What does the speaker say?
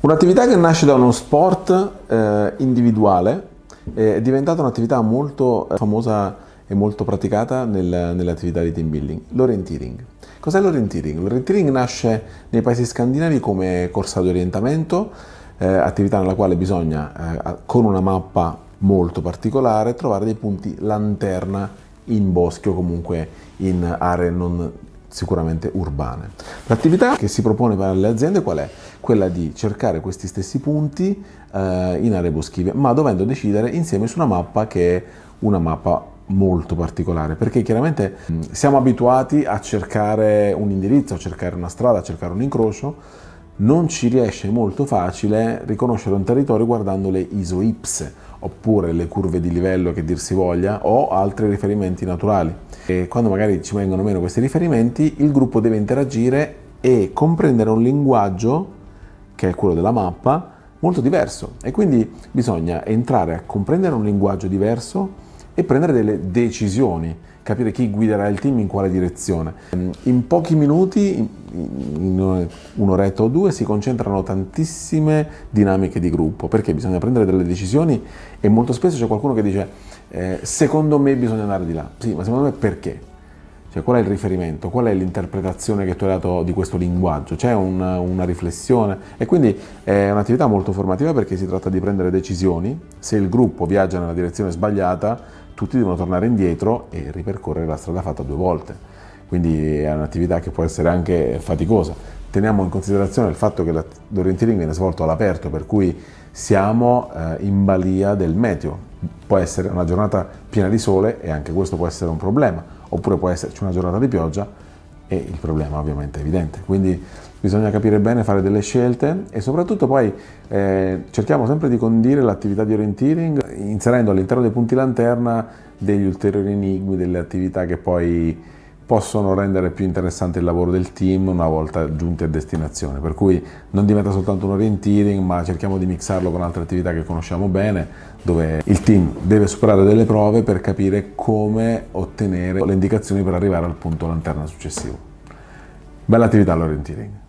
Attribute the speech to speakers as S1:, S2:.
S1: Un'attività che nasce da uno sport eh, individuale eh, è diventata un'attività molto eh, famosa e molto praticata nel, nell'attività di team building, l'orienteering. Cos'è l'orienteering? L'orienteering nasce nei paesi scandinavi come corsa di orientamento, eh, attività nella quale bisogna eh, con una mappa molto particolare trovare dei punti lanterna in boschi o comunque in aree non sicuramente urbane. L'attività che si propone per le aziende qual è? Quella di cercare questi stessi punti eh, in aree boschive, ma dovendo decidere insieme su una mappa che è una mappa molto particolare perché chiaramente mm, siamo abituati a cercare un indirizzo, a cercare una strada, a cercare un incrocio, non ci riesce molto facile riconoscere un territorio guardando le iso isoipse oppure le curve di livello che dir si voglia o altri riferimenti naturali. E quando magari ci vengono meno questi riferimenti, il gruppo deve interagire e comprendere un linguaggio, che è quello della mappa, molto diverso e quindi bisogna entrare a comprendere un linguaggio diverso e prendere delle decisioni, capire chi guiderà il team in quale direzione. Ehm, in pochi minuti, in un'oretta o due, si concentrano tantissime dinamiche di gruppo, perché bisogna prendere delle decisioni e molto spesso c'è qualcuno che dice eh, secondo me bisogna andare di là. Sì, ma secondo me perché? Cioè, qual è il riferimento? Qual è l'interpretazione che tu hai dato di questo linguaggio? C'è un, una riflessione? E quindi è un'attività molto formativa perché si tratta di prendere decisioni. Se il gruppo viaggia nella direzione sbagliata, tutti devono tornare indietro e ripercorrere la strada fatta due volte. Quindi è un'attività che può essere anche faticosa. Teniamo in considerazione il fatto che l'orientering viene svolto all'aperto, per cui siamo eh, in balia del meteo, può essere una giornata piena di sole e anche questo può essere un problema, oppure può esserci una giornata di pioggia e il problema ovviamente è evidente. Quindi bisogna capire bene, fare delle scelte e soprattutto poi eh, cerchiamo sempre di condire l'attività di orienteering inserendo all'interno dei punti lanterna degli ulteriori enigmi, delle attività che poi possono rendere più interessante il lavoro del team una volta giunti a destinazione, per cui non diventa soltanto un orienteering, ma cerchiamo di mixarlo con altre attività che conosciamo bene, dove il team deve superare delle prove per capire come ottenere le indicazioni per arrivare al punto lanterna successivo. Bella attività l'orienteering.